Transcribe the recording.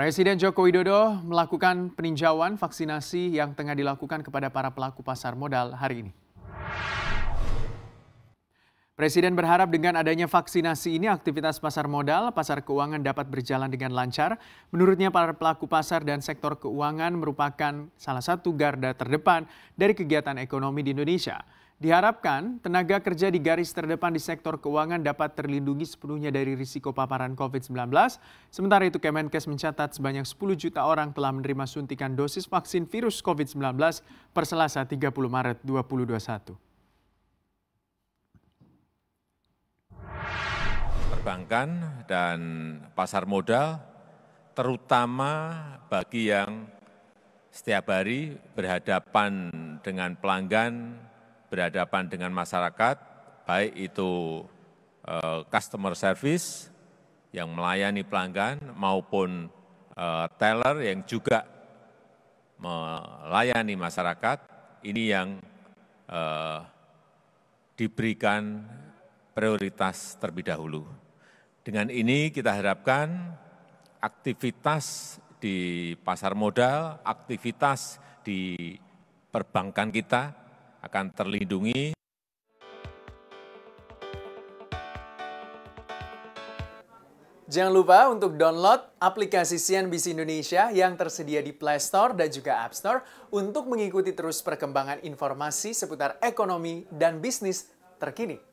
Presiden Joko Widodo melakukan peninjauan vaksinasi yang tengah dilakukan kepada para pelaku pasar modal hari ini. Presiden berharap dengan adanya vaksinasi ini aktivitas pasar modal, pasar keuangan dapat berjalan dengan lancar. Menurutnya para pelaku pasar dan sektor keuangan merupakan salah satu garda terdepan dari kegiatan ekonomi di Indonesia. Diharapkan tenaga kerja di garis terdepan di sektor keuangan dapat terlindungi sepenuhnya dari risiko paparan COVID-19. Sementara itu Kemenkes mencatat sebanyak 10 juta orang telah menerima suntikan dosis vaksin virus COVID-19 per Selasa 30 Maret 2021. Perbankan dan pasar modal terutama bagi yang setiap hari berhadapan dengan pelanggan berhadapan dengan masyarakat, baik itu eh, customer service yang melayani pelanggan maupun eh, teller yang juga melayani masyarakat, ini yang eh, diberikan prioritas terlebih dahulu. Dengan ini kita harapkan aktivitas di pasar modal, aktivitas di perbankan kita akan terlindungi Jangan lupa untuk download aplikasi CNBC Indonesia yang tersedia di Play Store dan juga App Store untuk mengikuti terus perkembangan informasi seputar ekonomi dan bisnis terkini.